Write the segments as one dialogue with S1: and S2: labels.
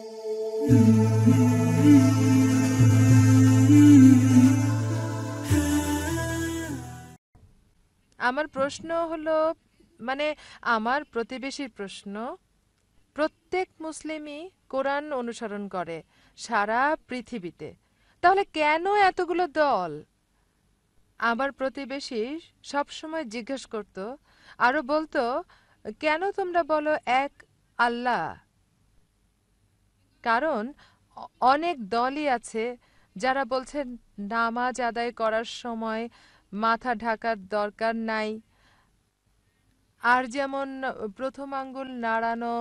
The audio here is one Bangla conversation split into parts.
S1: আমার প্রশ্ন হলো মানে আমার প্রতিবেশীর প্রশ্ন প্রত্যেক মুসলিমই কোরআন অনুসরণ করে সারা পৃথিবীতে তাহলে কেন এতগুলো দল আমার প্রতিবেশী সবসময় জিজ্ঞেস করত আরো বলতো কেন তোমরা বলো এক আল্লাহ কারণ অনেক দলই আছে যারা বলছেন নামাজ আদায় করার সময় মাথা ঢাকার দরকার নাই আর যেমন প্রথম আঙ্গুল নাড়ানো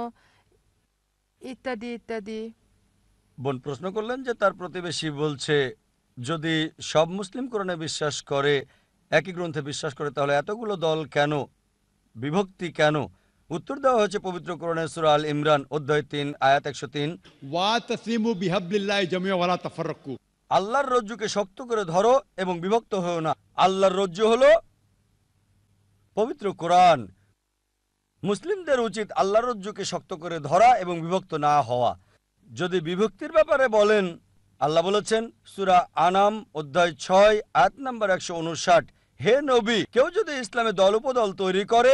S1: ইত্যাদি ইত্যাদি বোন প্রশ্ন করলেন যে তার প্রতিবেশী বলছে যদি সব মুসলিম কোরণে বিশ্বাস করে একই গ্রন্থে বিশ্বাস করে তাহলে এতগুলো দল কেন বিভক্তি কেন উত্তর দেওয়া হয়েছে পবিত্র কোরআনে সূরা আল ইমরান অধ্যায় 3 আয়াত 103 ওয়া তাসিমু বিহাবলিল্লাহি জামিয়া ওয়ালা তাফাররাকু আল্লাহর রজ্জুকে শক্ত করে ধরো এবং বিভক্ত হও না আল্লাহর রজ্জু হলো পবিত্র কোরআন মুসলিমদের উচিত আল্লাহর রজ্জুকে শক্ত করে ধরা এবং বিভক্ত না হওয়া যদি বিভক্তির ব্যাপারে বলেন আল্লাহ বলেছেন সুরা আনাম অধ্যায় ছয় আট নম্বর একশো উনষাট হে নবী কেউ যদি ইসলামে দল উপদল তৈরি করে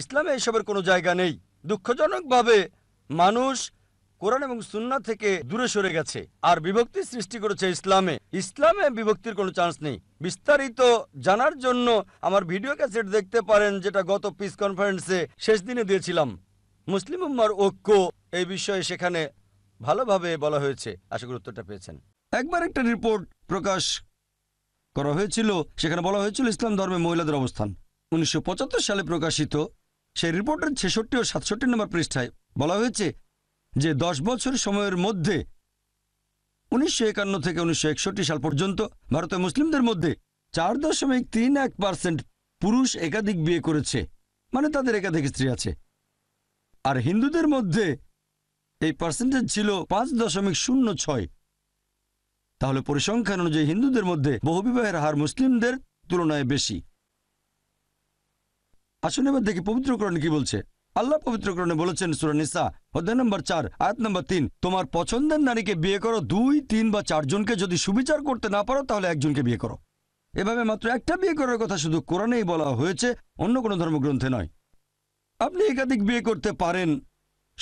S1: ইসলামে এসবের কোনো জায়গা নেই দুঃখজনকভাবে মানুষ কোরআন এবং সুন্না থেকে দূরে সরে গেছে আর বিভক্তি সৃষ্টি করেছে ইসলামে ইসলামে বিভক্তির কোনো চান্স নেই বিস্তারিত জানার জন্য আমার ভিডিও ক্যাসেট দেখতে পারেন যেটা গত পিস কনফারেন্সে শেষ দিনে দিয়েছিলাম মুসলিম উম্মার ঐক্য এই বিষয়ে সেখানে ভালোভাবে বলা হয়েছে আশা করি উত্তরটা পেয়েছেন একবার একটা রিপোর্ট প্রকাশ করা হয়েছিল সেখানে বলা হয়েছিল ইসলাম ধর্মে মহিলাদের অবস্থান উনিশশো সালে প্রকাশিত সেই রিপোর্টের ছেষট্টি ও সাতষট্টি নম্বর পৃষ্ঠায় বলা হয়েছে যে দশ বছর সময়ের মধ্যে উনিশশো একান্ন থেকে উনিশশো সাল পর্যন্ত ভারতে মুসলিমদের মধ্যে চার দশমিক তিন এক পার্সেন্ট পুরুষ একাধিক বিয়ে করেছে মানে তাদের একাধিক স্ত্রী আছে আর হিন্দুদের মধ্যে এই পার্সেন্টেজ ছিল পাঁচ দশমিক শূন্য ছয় তাহলে পরিসংখ্যান অনুযায়ী হিন্দুদের মধ্যে বহুবিবাহের হার মুসলিমদের তুলনায় বেশি আসুন এবার দেখি পবিত্রকরণ কি বলছে আল্লাহ পবিত্রকরণে বলেছেন সুরানিসা অধ্যায় নম্বর চার আয়াত নম্বর তিন তোমার পছন্দের নারীকে বিয়ে করো দুই তিন বা চারজনকে যদি সুবিচার করতে না পারো তাহলে একজনকে বিয়ে করো এভাবে মাত্র একটা বিয়ে করার কথা শুধু কোরআনেই বলা হয়েছে অন্য কোনো ধর্মগ্রন্থে নয় আপনি একাধিক বিয়ে করতে পারেন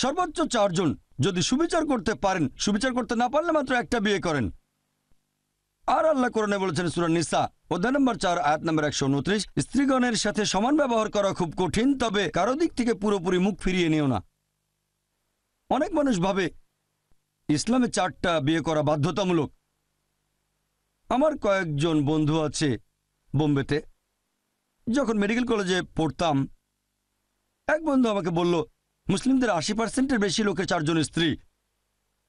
S1: সর্বোচ্চ চারজন যদি সুবিচার করতে পারেন সুবিচার করতে না পারলে মাত্র একটা বিয়ে করেন আর আল্লাহ কোরআনে বলেছেন সুরান নিসা অধ্যায় নম্বর চার আয়াত নম্বর একশো উনত্রিশ স্ত্রীগণের সাথে সমান ব্যবহার করা খুব কঠিন তবে কারো দিক থেকে পুরোপুরি মুখ ফিরিয়ে নিও না অনেক মানুষ ভাবে ইসলামে চারটা বিয়ে করা বাধ্যতামূলক আমার কয়েকজন বন্ধু আছে বোম্বেতে যখন মেডিকেল কলেজে পড়তাম এক বন্ধু আমাকে বলল মুসলিমদের আশি পার্সেন্টের বেশি লোকের চারজন স্ত্রী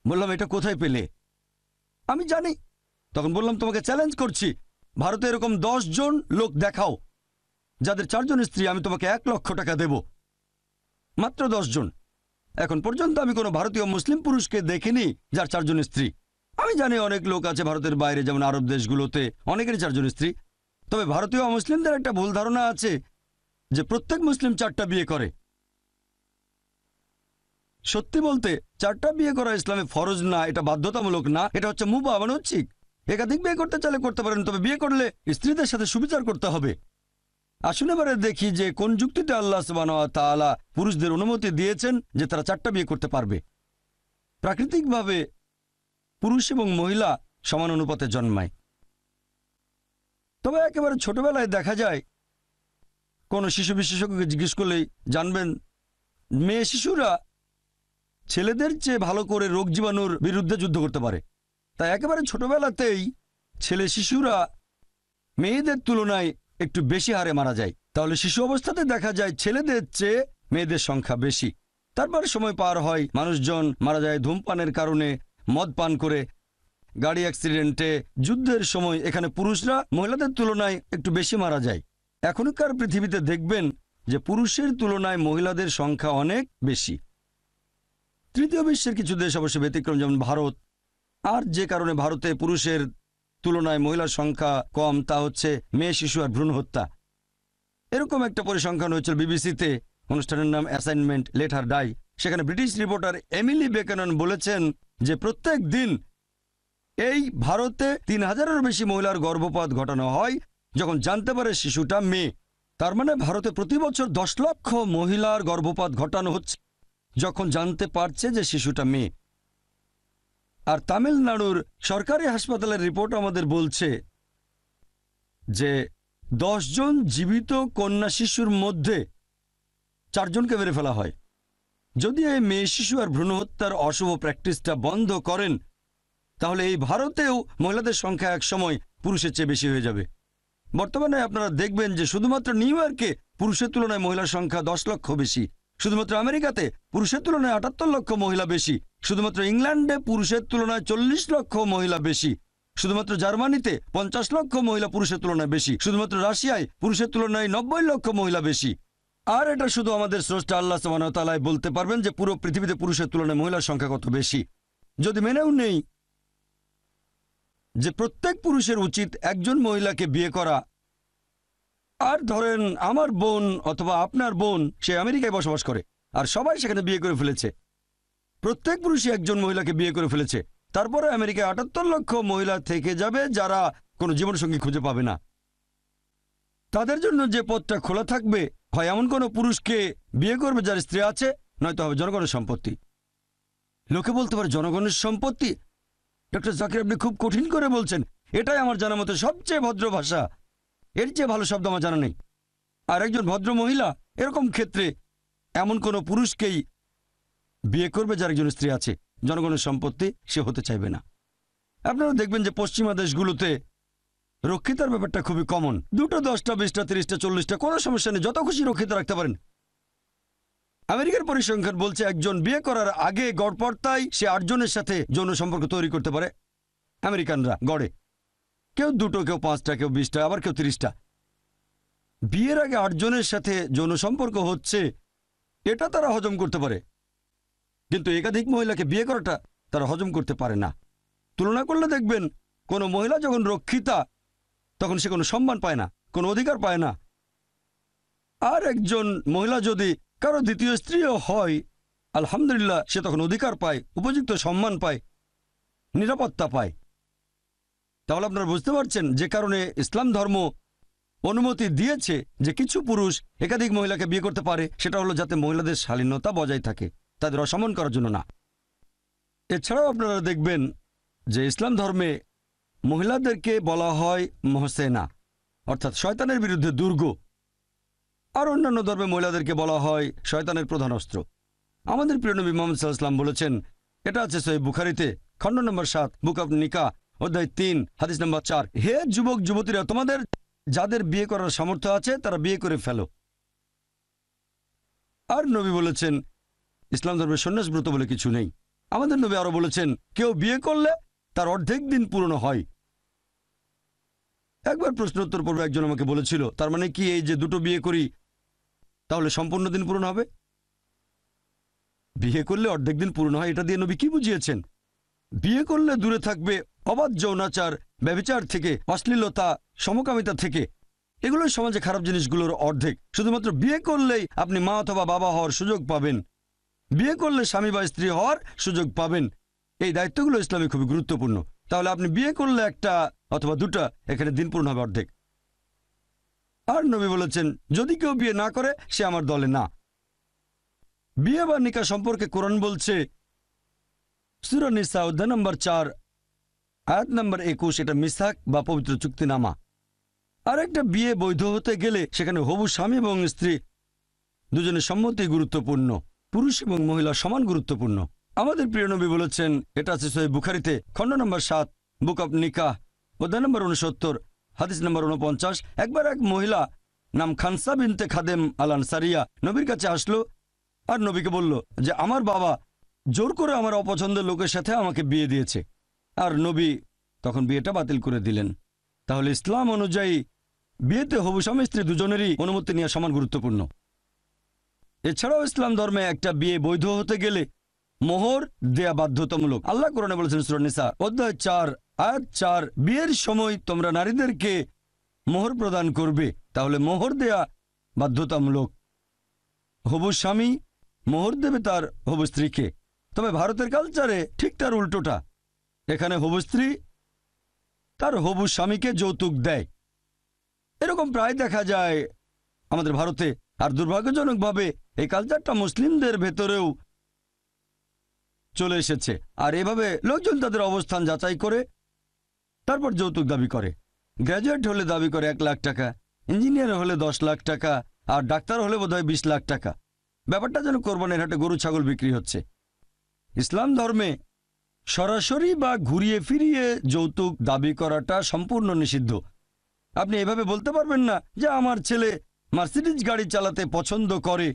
S1: বললাম এটা কোথায় পেলে আমি জানি তখন বললাম তোমাকে চ্যালেঞ্জ করছি ভারতে এরকম দশ জন লোক দেখাও যাদের চারজন স্ত্রী আমি তোমাকে এক লক্ষ টাকা দেব মাত্র জন এখন পর্যন্ত আমি কোনো ভারতীয় মুসলিম পুরুষকে দেখিনি যার চারজন স্ত্রী আমি জানি অনেক লোক আছে ভারতের বাইরে যেমন আরব দেশগুলোতে অনেকেরই চারজন স্ত্রী তবে ভারতীয় মুসলিমদের একটা ভুল ধারণা আছে যে প্রত্যেক মুসলিম চারটা বিয়ে করে সত্যি বলতে চারটা বিয়ে করা ইসলামে ফরজ না এটা বাধ্যতামূলক না এটা হচ্ছে মুবা মানে হচ্ছিক একাধিক বিয়ে করতে চাইলে করতে পারেন তবে বিয়ে করলে স্ত্রীদের সাথে সুবিচার করতে হবে আসুন এবারে দেখি যে কোন যুক্তিতে আল্লাহ তাআলা পুরুষদের অনুমতি দিয়েছেন যে তারা চারটা বিয়ে করতে পারবে প্রাকৃতিকভাবে পুরুষ এবং মহিলা সমান অনুপাতে জন্মায় তবে একেবারে ছোটবেলায় দেখা যায় কোন শিশু বিশেষজ্ঞকে জিজ্ঞেস করলেই জানবেন মেয়ে শিশুরা ছেলেদের চেয়ে ভালো করে রোগ জীবাণুর বিরুদ্ধে যুদ্ধ করতে পারে তাই একেবারে ছোটবেলাতেই ছেলে শিশুরা মেয়েদের তুলনায় একটু বেশি হারে মারা যায় তাহলে শিশু অবস্থাতে দেখা যায় ছেলেদের চেয়ে মেয়েদের সংখ্যা বেশি তারপরে সময় পার হয় মানুষজন মারা যায় ধূমপানের কারণে মদ পান করে গাড়ি অ্যাক্সিডেন্টে যুদ্ধের সময় এখানে পুরুষরা মহিলাদের তুলনায় একটু বেশি মারা যায় এখনকার পৃথিবীতে দেখবেন যে পুরুষের তুলনায় মহিলাদের সংখ্যা অনেক বেশি তৃতীয় বিশ্বের কিছু দেশ অবশ্য ব্যতিক্রম যেমন ভারত আর যে কারণে ভারতে পুরুষের তুলনায় মহিলার সংখ্যা কম তা হচ্ছে মেয়ে শিশু আর ভ্রূণ হত্যা এরকম একটা পরিসংখ্যান হয়েছিল বিবিসিতে অনুষ্ঠানের নাম অ্যাসাইনমেন্ট লেটার ডাই সেখানে ব্রিটিশ রিপোর্টার এমিলি বেকানন বলেছেন যে প্রত্যেক দিন এই ভারতে তিন হাজারের বেশি মহিলার গর্ভপাত ঘটানো হয় যখন জানতে পারে শিশুটা মেয়ে তার মানে ভারতে প্রতি বছর দশ লক্ষ মহিলার গর্ভপাত ঘটানো হচ্ছে যখন জানতে পারছে যে শিশুটা মেয়ে আর তামিলনাড়ুর সরকারি হাসপাতালের রিপোর্ট আমাদের বলছে যে দশজন জীবিত কন্যা শিশুর মধ্যে চারজনকে মেরে ফেলা হয় যদি এই মেয়ে শিশু আর ভ্রূণ হত্যার অশুভ প্র্যাকটিসটা বন্ধ করেন তাহলে এই ভারতেও মহিলাদের সংখ্যা এক সময় পুরুষের চেয়ে বেশি হয়ে যাবে বর্তমানে আপনারা দেখবেন যে শুধুমাত্র নিউ ইয়র্কে পুরুষের তুলনায় মহিলার সংখ্যা দশ লক্ষ বেশি শুধুমাত্র আমেরিকাতে পুরুষের তুলনায় আটাত্তর লক্ষ মহিলা বেশি শুধুমাত্র ইংল্যান্ডে পুরুষের তুলনায় চল্লিশ লক্ষ মহিলা বেশি শুধুমাত্র জার্মানিতে পঞ্চাশ লক্ষ মহিলা পুরুষের তুলনায় বেশি শুধুমাত্র রাশিয়ায় পুরুষের তুলনায় নব্বই লক্ষ মহিলা বেশি আর এটা শুধু আমাদের স্রষ্টা আল্লাহ সামানতালায় বলতে পারবেন যে পুরো পৃথিবীতে পুরুষের তুলনায় মহিলার সংখ্যা কত বেশি যদি মেনেও নেই যে প্রত্যেক পুরুষের উচিত একজন মহিলাকে বিয়ে করা আর ধরেন আমার বোন অথবা আপনার বোন সে আমেরিকায় বসবাস করে আর সবাই সেখানে বিয়ে করে ফেলেছে প্রত্যেক পুরুষই একজন মহিলাকে বিয়ে করে ফেলেছে তারপরে আমেরিকায় আটাত্তর লক্ষ মহিলা থেকে যাবে যারা কোনো জীবনসঙ্গী খুঁজে পাবে না তাদের জন্য যে পথটা খোলা থাকবে হয় এমন কোনো পুরুষকে বিয়ে করবে যার স্ত্রী আছে নয়তো হবে জনগণের সম্পত্তি লোকে বলতে পারে জনগণের সম্পত্তি ডক্টর জাকির আপনি খুব কঠিন করে বলছেন এটাই আমার জানা মতো সবচেয়ে ভদ্র ভাষা এর চেয়ে ভালো শব্দ আমার জানা নেই আর একজন ভদ্র মহিলা এরকম ক্ষেত্রে এমন কোনো পুরুষকেই বিয়ে করবে যার একজন স্ত্রী আছে জনগণের সম্পত্তি সে হতে চাইবে না আপনারা দেখবেন যে পশ্চিমা দেশগুলোতে রক্ষিতার ব্যাপারটা খুবই কমন দুটো দশটা বিশটা তিরিশটা চল্লিশটা কোনো সমস্যা নেই যত খুশি রক্ষিত রাখতে পারেন আমেরিকার পরিসংখ্যান বলছে একজন বিয়ে করার আগে গড়পড়তায় সে আটজনের সাথে যৌন সম্পর্ক তৈরি করতে পারে আমেরিকানরা গড়ে কেউ দুটো কেউ পাঁচটা কেউ বিশটা আবার কেউ তিরিশটা বিয়ের আগে আটজনের সাথে যৌন সম্পর্ক হচ্ছে এটা তারা হজম করতে পারে কিন্তু একাধিক মহিলাকে বিয়ে করাটা তারা হজম করতে পারে না তুলনা করলে দেখবেন কোনো মহিলা যখন রক্ষিতা তখন সে কোনো সম্মান পায় না কোনো অধিকার পায় না আর একজন মহিলা যদি কারো দ্বিতীয় স্ত্রীও হয় আলহামদুলিল্লাহ সে তখন অধিকার পায় উপযুক্ত সম্মান পায় নিরাপত্তা পায় তাহলে আপনারা বুঝতে পারছেন যে কারণে ইসলাম ধর্ম অনুমতি দিয়েছে যে কিছু পুরুষ একাধিক মহিলাকে বিয়ে করতে পারে সেটা হলো যাতে মহিলাদের শালীনতা বজায় থাকে তাদের অসমন করার জন্য না এছাড়াও আপনারা দেখবেন যে ইসলাম ধর্মে মহিলাদেরকে বলা হয় মহসেনা অর্থাৎ শয়তানের বিরুদ্ধে দুর্গ আর অন্যান্য ধর্মে মহিলাদেরকে বলা হয় শয়তানের প্রধান অস্ত্র আমাদের প্রিয়নবী নবী মোহাম্মদ ইসলাম বলেছেন এটা আছে সহি বুখারিতে খণ্ড নম্বর সাত বুক অব নিকা অধ্যায় তিন হাদিস নম্বর চার হে যুবক যুবতীরা তোমাদের যাদের বিয়ে করার সামর্থ্য আছে তারা বিয়ে করে ফেলো আর নবী বলেছেন ইসলাম ধর্মের সন্ন্যাস ব্রত বলে কিছু নেই আমাদের নবী আরো বলেছেন কেউ বিয়ে করলে তার অর্ধেক দিন পূরণ হয় একবার প্রশ্নোত্তর পর্বে একজন আমাকে বলেছিল তার মানে কি এই যে দুটো বিয়ে করি তাহলে সম্পূর্ণ দিন পূরণ হবে বিয়ে করলে অর্ধেক দিন পূরণ হয় এটা দিয়ে নবী কি বুঝিয়েছেন বিয়ে করলে দূরে থাকবে অবাধ যৌনাচার ব্যবচার থেকে অশ্লীলতা সমকামিতা থেকে এগুলো সমাজে খারাপ জিনিসগুলোর অর্ধেক শুধুমাত্র বিয়ে করলেই আপনি মা অথবা বাবা হওয়ার সুযোগ পাবেন বিয়ে করলে স্বামী বা স্ত্রী হওয়ার সুযোগ পাবেন এই দায়িত্বগুলো ইসলামে খুবই গুরুত্বপূর্ণ তাহলে আপনি বিয়ে করলে একটা অথবা দুটা এখানে দিন পূর্ণ হবে অর্ধেক আর নবী বলেছেন যদি কেউ বিয়ে না করে সে আমার দলে না বিয়ে বা নিকা সম্পর্কে কোরআন বলছে সুরনিসা অধ্যায় নম্বর চার আয়াত নম্বর একুশ এটা মিসাক বা পবিত্র চুক্তিনামা আর একটা বিয়ে বৈধ হতে গেলে সেখানে হবু স্বামী এবং স্ত্রী দুজনের সম্মতি গুরুত্বপূর্ণ পুরুষ এবং মহিলা সমান গুরুত্বপূর্ণ আমাদের প্রিয় নবী বলেছেন এটা আছে সহি বুখারিতে খণ্ড নম্বর সাত বুক অব নিকাহ অধ্যায় নম্বর উনসত্তর হাদিস নম্বর উনপঞ্চাশ একবার এক মহিলা নাম খানসা বিনতে খাদেম আলান সারিয়া নবীর কাছে আসলো আর নবীকে বলল যে আমার বাবা জোর করে আমার অপছন্দের লোকের সাথে আমাকে বিয়ে দিয়েছে আর নবী তখন বিয়েটা বাতিল করে দিলেন তাহলে ইসলাম অনুযায়ী বিয়েতে হবু স্বামী স্ত্রী দুজনেরই অনুমতি নেওয়া সমান গুরুত্বপূর্ণ এছাড়াও ইসলাম ধর্মে একটা বিয়ে বৈধ হতে গেলে মোহর দেয়া বাধ্যতামূলক আল্লাহ কোরআনে বলেছেন সুরনিসা অধ্যায় চার আয়াত চার বিয়ের সময় তোমরা নারীদেরকে মোহর প্রদান করবে তাহলে মোহর দেয়া বাধ্যতামূলক হবু স্বামী মোহর দেবে তার হবু স্ত্রীকে তবে ভারতের কালচারে ঠিক তার উল্টোটা এখানে হবু স্ত্রী তার হবু স্বামীকে যৌতুক দেয় এরকম প্রায় দেখা যায় আমাদের ভারতে আর দুর্ভাগ্যজনকভাবে এই কালচারটা মুসলিমদের ভেতরেও চলে এসেছে আর এভাবে লোকজন তাদের অবস্থান যাচাই করে তারপর যৌতুক দাবি করে গ্র্যাজুয়েট হলে দাবি করে এক লাখ টাকা ইঞ্জিনিয়ার হলে দশ লাখ টাকা আর ডাক্তার হলে বোধহয় বিশ লাখ টাকা ব্যাপারটা যেন কোরবানের হাটে গরু ছাগল বিক্রি হচ্ছে ইসলাম ধর্মে সরাসরি বা ঘুরিয়ে ফিরিয়ে যৌতুক দাবি করাটা সম্পূর্ণ নিষিদ্ধ আপনি এভাবে বলতে পারবেন না যে আমার ছেলে মার্সিডিজ গাড়ি চালাতে পছন্দ করে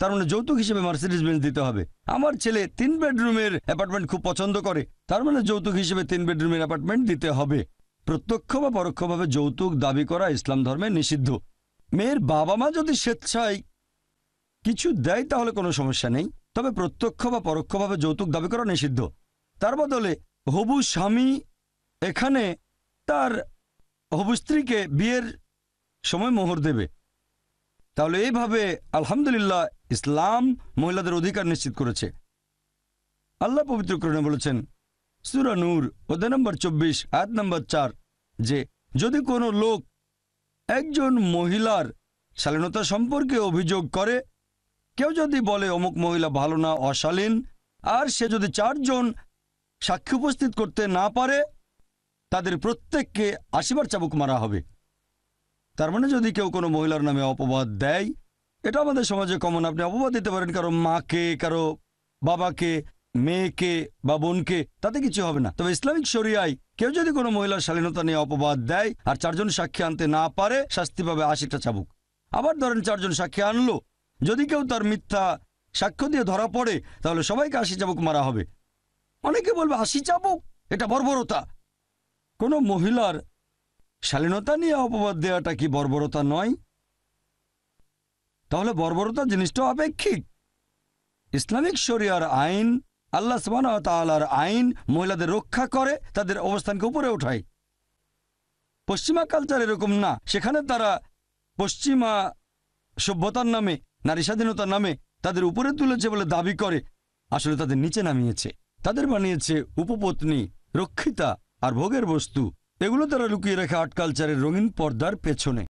S1: তার মানে যৌতুক হিসেবে মার্সিডিজ বেঞ্চ দিতে হবে আমার ছেলে তিন বেডরুমের অ্যাপার্টমেন্ট খুব পছন্দ করে তার মানে যৌতুক হিসেবে তিন বেডরুমের অ্যাপার্টমেন্ট দিতে হবে প্রত্যক্ষ বা পরোক্ষভাবে যৌতুক দাবি করা ইসলাম ধর্মে নিষিদ্ধ মেয়ের বাবা মা যদি স্বেচ্ছায় কিছু দেয় তাহলে কোনো সমস্যা নেই তবে প্রত্যক্ষ বা পরোক্ষভাবে যৌতুক দাবি করা নিষিদ্ধ তার বদলে হবু স্বামী এখানে তার হবু স্ত্রীকে বিয়ের সময় মোহর দেবে তাহলে এইভাবে আলহামদুলিল্লাহ ইসলাম মহিলাদের অধিকার নিশ্চিত করেছে আল্লাহ পবিত্র করণে বলেছেন সুরা নূর অধ্যায় নম্বর চব্বিশ আয়াত নম্বর চার যে যদি কোনো লোক একজন মহিলার শালীনতা সম্পর্কে অভিযোগ করে কেউ যদি বলে অমুক মহিলা ভালো না অশালীন আর সে যদি চারজন সাক্ষী উপস্থিত করতে না পারে তাদের প্রত্যেককে আশিবার চাবুক মারা হবে তার মানে যদি কেউ কোনো মহিলার নামে অপবাদ দেয় এটা আমাদের সমাজে কমন আপনি অপবাদ দিতে পারেন কারো মাকে কারো বাবাকে মেয়েকে বা বোনকে তাতে কিছু হবে না তবে ইসলামিক শরিয়ায় কেউ যদি কোনো মহিলার শালীনতা নিয়ে অপবাদ দেয় আর চারজন সাক্ষী আনতে না পারে শাস্তি পাবে আশিটা চাবুক আবার ধরেন চারজন সাক্ষী আনলো যদি কেউ তার মিথ্যা সাক্ষ্য দিয়ে ধরা পড়ে তাহলে সবাইকে আশি চাবুক মারা হবে অনেকে বলবে হাসি চাবুক এটা বর্বরতা কোন মহিলার শালীনতা নিয়ে অপবাদ দেওয়াটা কি বর্বরতা নয় তাহলে বর্বরতা জিনিসটা আপেক্ষিক ইসলামিক শরিয়ার আইন আল্লাহ সবানার আইন মহিলাদের রক্ষা করে তাদের অবস্থানকে উপরে ওঠায় পশ্চিমা কালচার এরকম না সেখানে তারা পশ্চিমা সভ্যতার নামে নারী স্বাধীনতার নামে তাদের উপরে তুলেছে বলে দাবি করে আসলে তাদের নিচে নামিয়েছে তাদের বানিয়েছে উপপত্নী রক্ষিতা আর ভোগের বস্তু এগুলো তারা লুকিয়ে রাখে আর্ট কালচারের রঙিন পর্দার পেছনে